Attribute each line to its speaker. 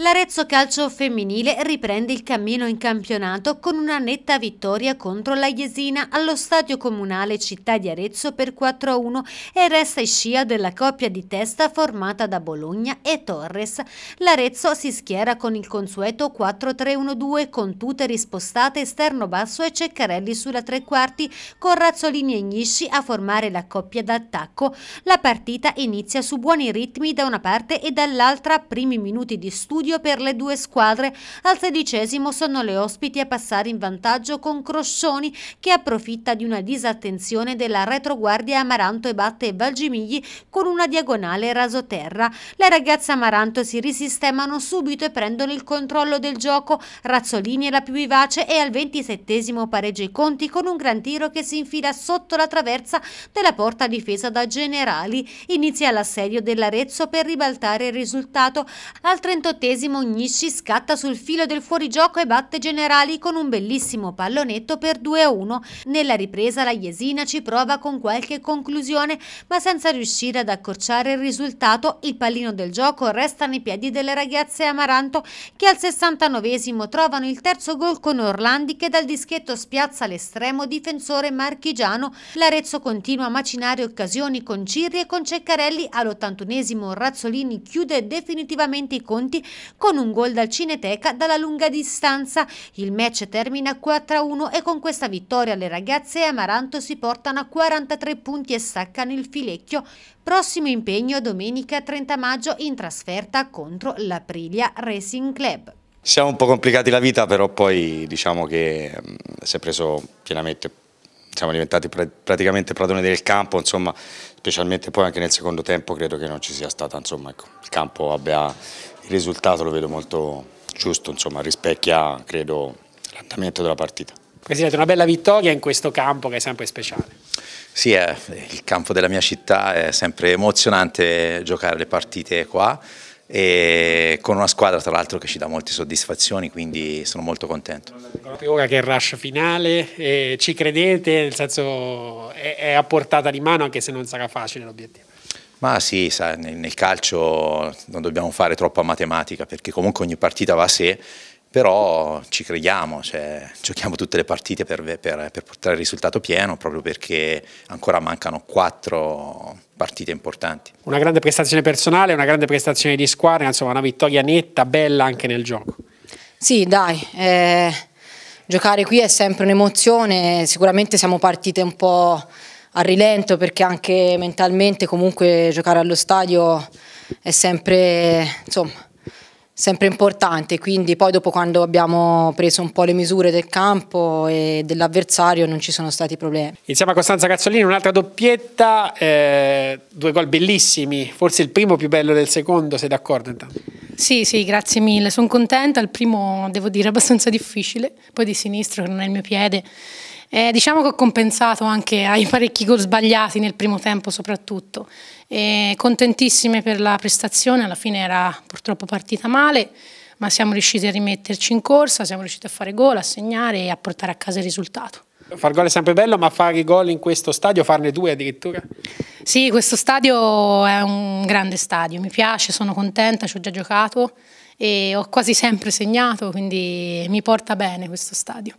Speaker 1: L'Arezzo Calcio Femminile riprende il cammino in campionato con una netta vittoria contro la Jesina allo Stadio Comunale Città di Arezzo per 4-1 e resta in scia della coppia di testa formata da Bologna e Torres. L'Arezzo si schiera con il consueto 4-3-1-2 con tutte rispostate esterno basso e Ceccarelli sulla tre quarti con Razzolini e Gnisci a formare la coppia d'attacco. La partita inizia su buoni ritmi da una parte e dall'altra, primi minuti di studio equilibrio per le due squadre. Al sedicesimo sono le ospiti a passare in vantaggio con Croscioni che approfitta di una disattenzione della retroguardia Amaranto e batte Valgimigli con una diagonale rasoterra. Le ragazze Amaranto si risistemano subito e prendono il controllo del gioco. Razzolini è la più vivace e al ventisettesimo pareggia i conti con un gran tiro che si infila sotto la traversa della porta difesa da Generali. Inizia l'assedio dell'Arezzo per ribaltare il risultato. Al trentottesimo Agnesimo scatta sul filo del fuorigioco e batte Generali con un bellissimo pallonetto per 2-1. Nella ripresa la Jesina ci prova con qualche conclusione ma senza riuscire ad accorciare il risultato. Il pallino del gioco resta nei piedi delle ragazze Amaranto che al 69esimo trovano il terzo gol con Orlandi che dal dischetto spiazza l'estremo difensore marchigiano. L'Arezzo continua a macinare occasioni con Cirri e con Ceccarelli all'81esimo Razzolini chiude definitivamente i conti con un gol dal Cineteca dalla lunga distanza. Il match termina 4-1 e con questa vittoria le ragazze Amaranto si portano a 43 punti e staccano il filecchio. Prossimo impegno domenica 30 maggio in trasferta contro l'Aprilia Racing Club.
Speaker 2: Siamo un po' complicati la vita, però poi diciamo che mm, si è preso pienamente siamo diventati praticamente padroni del campo, insomma specialmente poi anche nel secondo tempo credo che non ci sia stata, insomma ecco, il campo abbia il risultato, lo vedo molto giusto, insomma rispecchia credo l'andamento della partita.
Speaker 3: Presidente, una bella vittoria in questo campo che è sempre speciale.
Speaker 2: Sì, è eh, il campo della mia città è sempre emozionante giocare le partite qua e con una squadra tra l'altro che ci dà molte soddisfazioni, quindi sono molto contento.
Speaker 3: Ora che è il rush finale, eh, ci credete, nel senso è, è, a portata di mano anche se non sarà facile l'obiettivo.
Speaker 2: Ma sì, sa, nel, nel calcio non dobbiamo fare troppa matematica perché comunque ogni partita va a sé però ci crediamo, cioè, giochiamo tutte le partite per, per, per, portare il risultato pieno proprio perché ancora mancano quattro
Speaker 3: partite importanti. Una grande prestazione personale, una grande prestazione di squadra, insomma una vittoria netta, bella anche nel gioco.
Speaker 4: Sì, dai, eh, giocare qui è sempre un'emozione, sicuramente siamo partite un po' a rilento perché anche mentalmente comunque giocare allo stadio è sempre, insomma, sempre importante, quindi poi dopo quando abbiamo preso un po' le misure del campo e dell'avversario non ci sono stati problemi.
Speaker 3: Insieme a Costanza Cazzolini un'altra doppietta, eh, due gol bellissimi, forse il primo più bello del secondo, sei d'accordo intanto?
Speaker 4: Sì, sì, grazie
Speaker 5: mille, sono contenta, il primo devo dire abbastanza difficile, poi di sinistro che non è il mio piede eh, diciamo che ho compensato anche ai parecchi gol sbagliati nel primo tempo soprattutto. Eh, contentissime per la prestazione, alla fine era purtroppo partita male, ma siamo riusciti a rimetterci in corsa, siamo riusciti a fare gol, a segnare e a portare a casa il risultato.
Speaker 3: Far gol è sempre bello, ma fare gol in questo stadio, farne due addirittura?
Speaker 5: Sì, questo stadio è un grande stadio, mi piace, sono contenta, ci ho già giocato e ho quasi sempre segnato, quindi mi porta bene questo stadio.